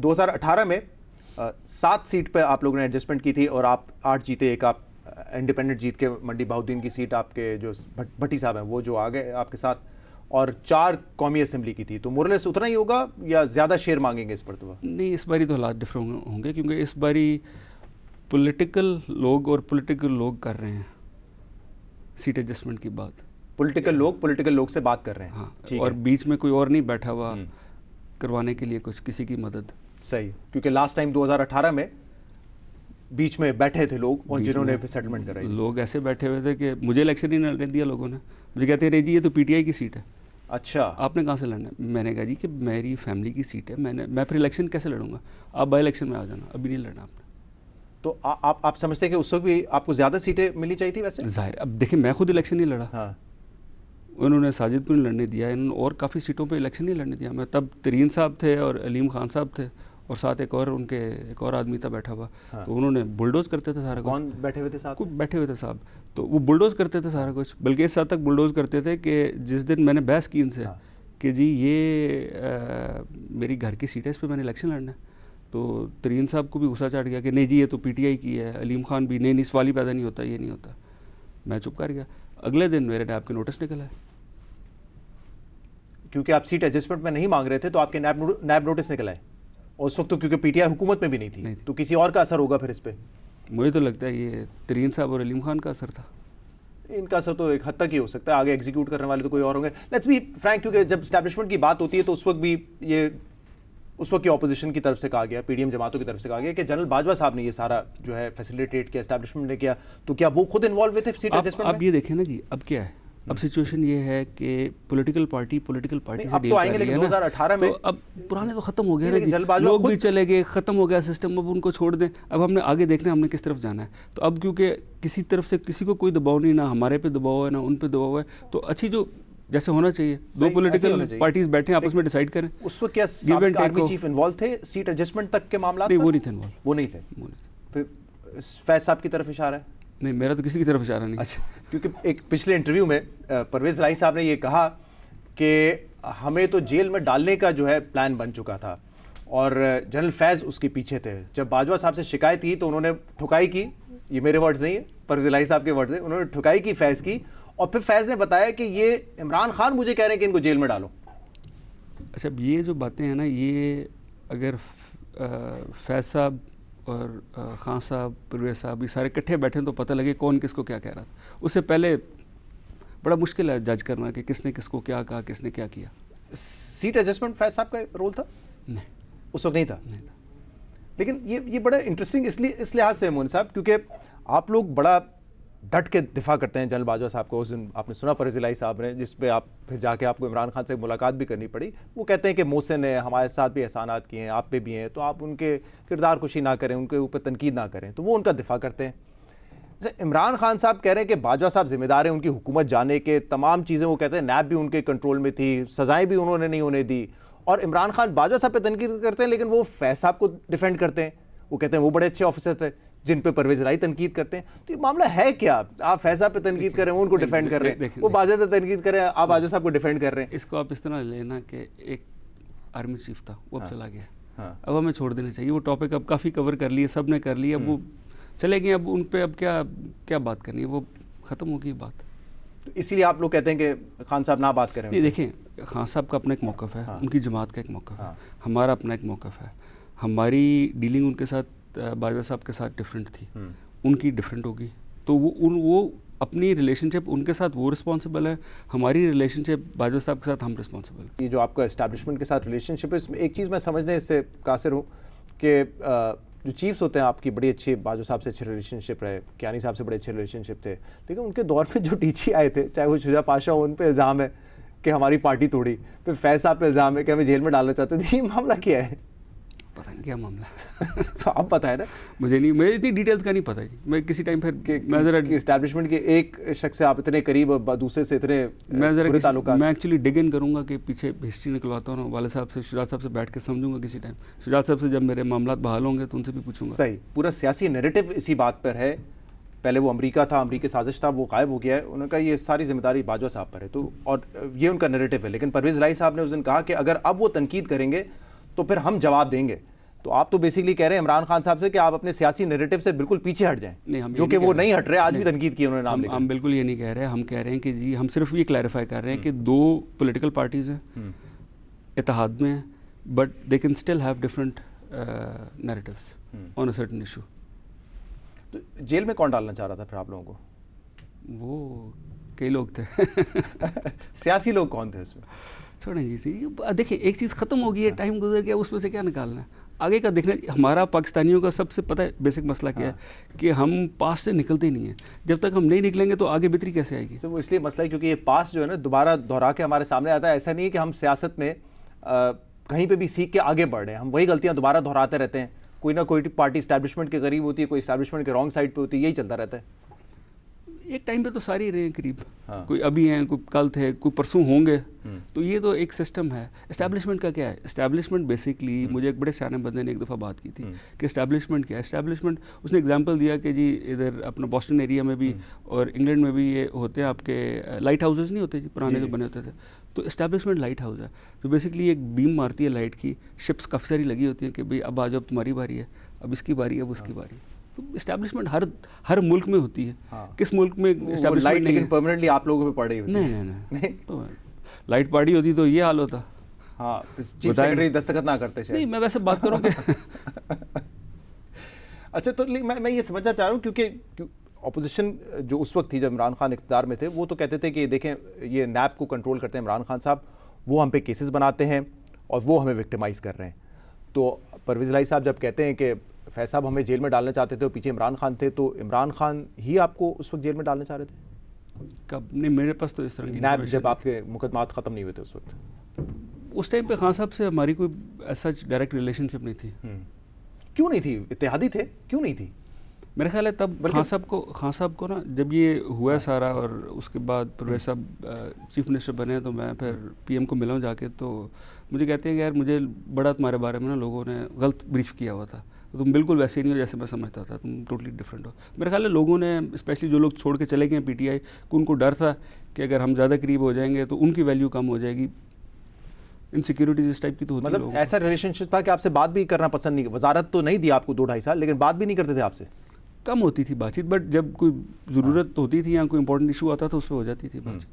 2018 में सात सीट पर आप लोगों ने एडजस्टमेंट की थी और आप आठ जीते एक आप इंडिपेंडेंट जीत के मंडी बहाउद्दीन की सीट आपके जो भट्टी साहब हैं वो जो आ गए आपके साथ और चार कौमी असम्बली की थी तो मुरलेस उतना ही होगा या ज़्यादा शेयर मांगेंगे इस पर तो नहीं इस बारी तो हालात डिफरेंट होंगे क्योंकि इस बारी पॉलिटिकल लोग और पॉलिटिकल लोग कर रहे हैं सीट एडजस्टमेंट की बात पॉलिटिकल लोग पॉलिटिकल लोग से बात कर रहे हैं हाँ और बीच में कोई और नहीं बैठा हुआ हम्म। करवाने के लिए कुछ किसी की मदद सही क्योंकि लास्ट टाइम 2018 में बीच में बैठे थे लोग और जिन्होंने सेटलमेंट कराई लोग ऐसे बैठे हुए थे कि मुझे इलेक्शन ही लड़ने दिया लोगों ने मुझे कहते हैं जी ये तो पीटीआई की सीट है अच्छा आपने कहाँ से लड़ना है मैंने कहा जी कि मेरी फैमिली की सीट है मैंने मैं फिर इलेक्शन कैसे लड़ूंगा आप बाई इलेक्शन में आ जाना अभी नहीं लड़ना आपने तो आ, आप आप समझते हैं कि उस वक्त भी आपको ज़्यादा सीटें मिलनी चाहिए थी वैसे जाहिर अब देखिए मैं खुद इलेक्शन नहीं लड़ा हाँ उन्होंने साजिद को नहीं लड़ने दिया इन्होंने और काफ़ी सीटों पर इलेक्शन नहीं लड़ने दिया मैं तब तरीन साहब थे और अलीम खान साहब थे और साथ एक और उनके एक और आदमी था बैठा हुआ हाँ। तो उन्होंने बुलडोज करते थे सारा कौन बैठे हुए थे साहब बैठे हुए थे साहब तो वो बुलडोज करते थे सारा कुछ बल्कि इस हद तक बुलडोज करते थे कि जिस दिन मैंने बहस की इनसे हाँ। कि जी ये मेरी घर की सीट है इस पर मैंने इलेक्शन लड़ना है तो तरीन साहब को भी गुस्सा चाट गया कि नहीं जी ये तो पीटीआई की है अलीम खान भी नहीं नहीं सवाल ही पैदा नहीं होता ये नहीं होता मैं चुप कर गया अगले दिन मेरे नैब के नोटिस निकला है क्योंकि आप सीट एडजस्टमेंट में नहीं मांग रहे थे तो आपके नैब नैब नोटिस निकला है उस वक्त तो क्योंकि पीटीआई हुकूमत में भी नहीं थी, नहीं थी तो किसी और का असर होगा फिर इस पर मुझे तो लगता है ये तरीन साहब और अलीम खान का असर था इनका असर तो एक हद तक ही हो सकता है आगे एग्जीक्यूट करने वाले तो कोई और होंगे लेट्स बी फ्रैंक क्योंकि जब स्टैब्लिशमेंट की बात होती है तो उस वक्त भी ये उस वक्त की ऑपोजिशन की तरफ से कहा गया पीडीएम जमातों की तरफ से कहा गया कि जनरल बाजवा साहब ने ये सारा जो है फैसिलिटेट किया स्टैब्लिशमेंट ने किया तो क्या वो खुद इन्वॉल्व हुए थे सीट अब ये देखें ना जी अब क्या है अब सिचुएशन ये है कि पॉलिटिकल पार्टी पॉलिटिकल पार्टी से डील तो आएंगे लेकिन 2018 तो में तो अब पुराने तो खत्म हो गए ना लोग भी चले गए खत्म हो गया सिस्टम अब उनको छोड़ दें अब हमने आगे देखना हमने किस तरफ जाना है तो अब क्योंकि किसी तरफ से किसी को कोई दबाव नहीं ना हमारे पे दबाव है ना उन पर दबाव है तो अच्छी जो जैसे होना चाहिए दो पॉलिटिकल पार्टीज बैठे आपस में डिसाइड करें उस वक्त क्या साबिक आर्मी चीफ इन्वॉल्व थे सीट एडजस्टमेंट तक के मामला नहीं वो नहीं थे इन्वॉल्व वो नहीं थे फैज साहब की तरफ इशारा है नहीं मेरा तो किसी की तरफ इशारा नहीं अच्छा क्योंकि एक पिछले इंटरव्यू में परवेज राई साहब ने ये कहा कि हमें तो जेल में डालने का जो है प्लान बन चुका था और जनरल फैज़ उसके पीछे थे जब बाजवा साहब से शिकायत की तो उन्होंने ठुकाई की ये मेरे वर्ड्स नहीं है परवेज लाई साहब के वर्ड्स हैं उन्होंने ठुकाई की फैज़ की और फिर फैज़ ने बताया कि ये इमरान खान मुझे कह रहे हैं कि इनको जेल में डालो अच्छा ये जो बातें हैं ना ये अगर फैज़ साहब और ख़ान साहब परवेज साहब ये सारे इकट्ठे बैठे तो पता लगे कौन किसको क्या कह रहा था उससे पहले बड़ा मुश्किल है जज करना कि किसने किसको क्या कहा किसने क्या किया सीट एडजस्टमेंट फैज साहब का रोल था नहीं उस वक्त नहीं था नहीं था लेकिन ये ये बड़ा इंटरेस्टिंग इसलिए इस लिहाज से मोहन साहब क्योंकि आप लोग बड़ा डट के दिफा करते हैं जनरल बाजवा साहब को उस दिन आपने सुना परजिलाई साहब ने जिस पे आप फिर जाके आपको इमरान खान से मुलाकात भी करनी पड़ी वो कहते हैं कि मोहसिन ने हमारे साथ भी एहसानात किए हैं आप पे भी हैं तो आप उनके किरदार कुशी ना करें उनके ऊपर तनकीद ना करें तो वो उनका दिफा करते हैं जैसे इमरान खान साहब कह रहे हैं कि बाजवा साहब जिम्मेदार हैं उनकी हुकूमत जाने के तमाम चीज़ें वो कहते हैं नैब भी उनके कंट्रोल में थी सज़ाएँ भी उन्होंने नहीं होने दी और इमरान खान बाजवा साहब पर तनकीद करते हैं लेकिन वो फैज साहब को डिफेंड करते हैं वो कहते हैं वो बड़े अच्छे ऑफिसर थे जिन पे परवेज राय तनकीद करते हैं तो ये मामला है क्या आप फैसा पे तनकीद कर रहे हैं उनको डिफेंड कर रहे हैं वो बाजा तनकीद कर रहे हैं आप हाँ। बाजा साहब को डिफेंड कर रहे हैं इसको आप इस तरह लेना कि एक आर्मी चीफ था वो अब हाँ। चला गया हाँ। अब हमें छोड़ देना चाहिए वो टॉपिक अब काफ़ी कवर कर लिए सब ने कर लिया अब वो हम्म। चले गए अब उन पर अब क्या क्या बात करनी है वो ख़त्म होगी बात तो इसीलिए आप लोग कहते हैं कि खान साहब ना बात करें देखें खान साहब का अपना एक मौक़ है हाँ। उनकी जमात का एक मौक़ है हमारा अपना एक मौक़ है हमारी डीलिंग उनके साथ बाजवा साहब के साथ डिफरेंट थी हम्म। उनकी डिफरेंट होगी तो वो उन वो अपनी रिलेशनशिप उनके साथ वो रिस्पॉन्सिबल है हमारी रिलेशनशिप बाजवा साहब के साथ हम रिस्पॉन्सिबल ये जो आपका इस्टेब्लिशमेंट के साथ रिलेशनशिप है इसमें एक चीज़ मैं समझने से कासिर हूँ कि जो चीफ्स होते हैं आपकी बड़ी अच्छी बाजू साहब से अच्छे रिलेशनशिप रहे क्यानी साहब से बड़े अच्छे रिलेशनशिप थे लेकिन उनके दौर पे जो टीची आए थे चाहे वो शुजा पाशा हो उन पर इल्ज़ाम है कि हमारी पार्टी तोड़ी फिर फैज साहब पर इल्ज़ाम है कि हमें जेल में डालना चाहते थे ये मामला क्या है पता नहीं क्या मामला तो आप पता है ना मुझे नहीं मुझे इतनी डिटेल्स का नहीं पता है मैं किसी टाइम फिर मैं ज़रा इस्टेब्लिशमेंट के एक शख्स से आप इतने करीब और दूसरे से इतने मैं ज़रा मैं एक्चुअली डिग इन करूँगा कि पीछे हिस्ट्री निकलवाता हूँ वाले साहब से शुजात साहब से बैठ के समझूंगा किसी टाइम शुजात साहब से जब मेरे मामला बहाल होंगे तो उनसे भी पूछूंगा सही पूरा सियासी नेरेटिव इसी बात पर है पहले वो अमेरिका था अमेरिकी साजिश था वो गायब हो गया है उन्होंने कहा ये सारी जिम्मेदारी बाजवा साहब पर है तो और ये उनका नेरेटिव है लेकिन परवेज़ राय साहब ने उस दिन कहा कि अगर अब वो तनकीद करेंगे तो फिर हम जवाब देंगे तो आप तो बेसिकली कह रहे हैं इमरान खान साहब से कि आप अपने सियासी नेरेटिव से बिल्कुल पीछे हट जाएं नहीं हम जो कि वो नहीं हट रहे आज भी तनकीद की उन्होंने नाम हम, हम बिल्कुल ये नहीं कह रहे हम कह रहे हैं कि जी हम सिर्फ ये क्लैरिफाई कर रहे हैं हम्म। कि दो पोलिटिकल पार्टीज़ हैं हम्म। इतिहाद में but they can still have different narratives on a certain issue तो जेल में कौन डालना चाह रहा था फिर आप लोगों को वो कई लोग थे सियासी लोग कौन थे उसमें छोड़ें जी सी देखिए एक चीज़ ख़त्म हो गई है हाँ। टाइम गुजर गया उसमें से क्या निकालना है आगे का देखना हमारा पाकिस्तानियों का सबसे पता है बेसिक मसला क्या हाँ। है कि हम पास से निकलते ही नहीं हैं जब तक हम नहीं निकलेंगे तो आगे बेहतरी कैसे आएगी तो वो इसलिए मसला है क्योंकि ये पास जो है ना दोबारा दोहरा के हमारे सामने आता है ऐसा नहीं है कि हम सियासत में आ, कहीं पे भी सीख के आगे बढ़ रहे हैं हम वही गलतियाँ दोबारा दोहराते रहते हैं कोई ना कोई पार्टी स्टैब्लिशमेंट के करीब होती है कोई स्टैब्लिशमेंट के रॉन्ग साइड पर होती है यही चलता रहता है एक टाइम पे तो सारे ही रहे हैं करीब हाँ। कोई अभी हैं कोई कल थे कोई परसों होंगे हम्म। तो ये तो एक सिस्टम है इस्टेब्लिशमेंट का क्या है इस्टेब्लिशमेंट हम्म। बेसिकली मुझे एक बड़े सियाने बंदे ने एक दफ़ा बात की थी हम्म। कि इस्टेब्लिशमेंट क्या है इस्टेब्लिशमेंट उसने एग्जाम्पल दिया कि जी इधर अपना बॉस्टन एरिया में भी और इंग्लैंड में भी ये होते हैं आपके लाइट हाउसेज नहीं होते जी पुराने जो बने होते थे तो इस्टेब्लिशमेंट लाइट हाउस है तो बेसिकली एक बीम मारती है लाइट की शिप्स काफ़ी सारी लगी होती है कि भाई अब आ जाओ तुम्हारी बारी है अब इसकी बारी है अब उसकी हाँ। बारी इस्टेब्लिशमेंट तो हर हर मुल्क में होती है हाँ। किस मुल्क में लाइट लेकिन परमानेंटली आप लोगों पे पड़ी हुई नहीं नहीं नहीं तो लाइट पार्टी होती तो ये हाल होता हाँ दस्तखत ना करते नहीं मैं वैसे बात करूँ अच्छा तो मैं मैं ये समझना चाह रहा हूँ क्योंकि अपोजिशन जो उस वक्त थी जब इमरान खान इकतदार में थे वो तो कहते थे कि देखें ये नैप को कंट्रोल करते हैं इमरान खान साहब वो हम पे केसेस बनाते हैं और वो हमें विक्टिमाइज़ कर रहे हैं तो परवेज लाई साहब जब कहते हैं कि तो फैज साहब हमें जेल में डालना चाहते थे और पीछे इमरान खान थे तो इमरान खान ही आपको उस वक्त जेल में डालना चाह रहे थे कब नहीं मेरे पास तो इस तरह की नायब जब आपके मुकदमा ख़त्म नहीं हुए थे उस वक्त उस टाइम पे खान साहब से हमारी कोई ऐसा डायरेक्ट रिलेशनशिप नहीं थी हम्म। क्यों नहीं थी इतिहादी थे क्यों नहीं थी मेरा ख्याल है तब खान साहब को खान साहब को ना जब ये हुआ सारा और उसके बाद परवेज साहब चीफ मिनिस्टर बने तो मैं फिर पीएम को मिला हूँ जाके तो मुझे कहते हैं कि यार मुझे बड़ा तुम्हारे बारे में ना लोगों ने गलत ब्रीफ किया हुआ था तो तुम बिल्कुल वैसे ही नहीं हो जैसे मैं समझता था तुम टोटली डिफरेंट हो मेरे ख्याल है लोगों ने स्पेशली जो लोग छोड़ के चले गए पी टी आई को उनको डर था कि अगर हम ज़्यादा करीब हो जाएंगे तो उनकी वैल्यू कम हो जाएगी इनसिक्योरिटीज इस टाइप की तो होती मतलब ऐसा रिलेशनशिप था कि आपसे बात भी करना पसंद नहीं वजारत तो नहीं दी आपको दो ढाई साल लेकिन बात भी नहीं करते थे आपसे कम होती थी बातचीत बट जब कोई हाँ। ज़रूरत होती थी या कोई इंपॉर्टेंट इशू आता था तो उस पर हो जाती थी बातचीत